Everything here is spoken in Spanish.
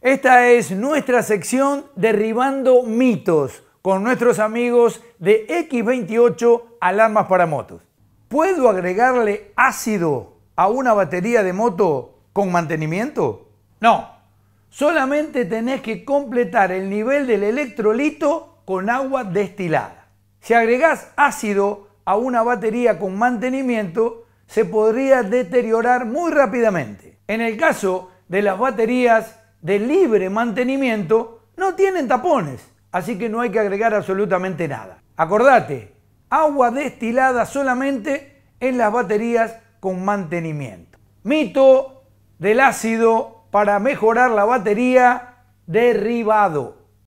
Esta es nuestra sección Derribando mitos con nuestros amigos de X28 Alarmas para Motos. ¿Puedo agregarle ácido a una batería de moto con mantenimiento? No, solamente tenés que completar el nivel del electrolito con agua destilada. Si agregás ácido a una batería con mantenimiento, se podría deteriorar muy rápidamente. En el caso de las baterías de libre mantenimiento no tienen tapones, así que no hay que agregar absolutamente nada. Acordate, agua destilada solamente en las baterías con mantenimiento. Mito del ácido para mejorar la batería derribado.